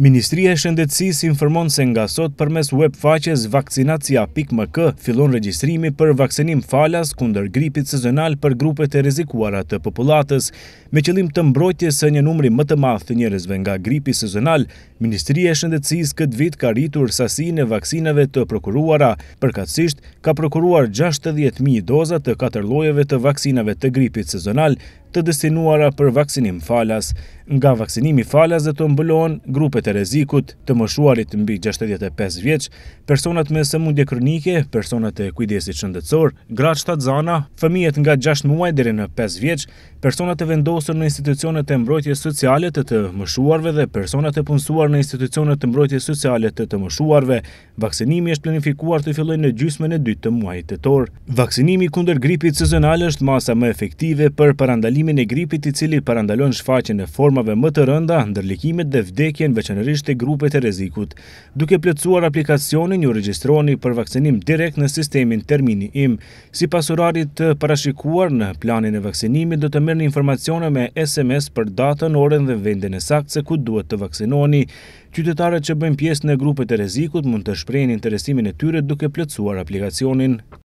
Ministria e Shëndetësisë informon se nga sot përmes webfaqes vaksinacia.mk fillon regjistrimi për vaksinim falas kundër gripit sezonal për grupet e rrezikuara të popullatës. Me qëllim të mbrojtjes së një numri më të madh të njerëzve nga gripit sezonal, Ministria e Shëndetësisë këtë vit ka rritur sasinë e vaksinave të prokuruara. Përkatësisht, ka prokuruar 60000 doza të katër llojeve të vaksinave të gripit sezonal të destinuara për vaksinim falas. Nga vaksinimi falas dhe të mbëlon grupet e rezikut të moshuarit mbi 65 vjeq, personat me sëmundje kronike, personat e kujdesit shëndetësor, gratë shtatë zana, fëmijet nga 6 muaj dhe në 5 vjeq, personat e vendosur në institucionet e mbrojtje sociale të të moshuarve dhe personat e punësuar në institucionet të mbrojtje sociale të të moshuarve, vaksinimi është planifikuar të filloj në gjysmën e 2 të muaj të torë. Vaksinimi kunder gripit sezonal është masa më efektive për parandalimit ndikimin e gripit i cili parandalon shfaqen e formave më të rënda, ndërlikimet dhe vdekjen veçanërisht e grupet e rezikut. Duke plëcuar aplikacionin, ju registroni për vakcinim direkt në sistemin termini im. Si pasurarit të parashikuar në planin e vakcinimit, do të mërë një informacione me SMS për datën, orën dhe vendin e sakt se ku duhet të vakcinoni. Qytetarët që bëjmë pjesë në grupet e rezikut mund të shprejnë interesimin e tyre duke plëcuar aplikacionin.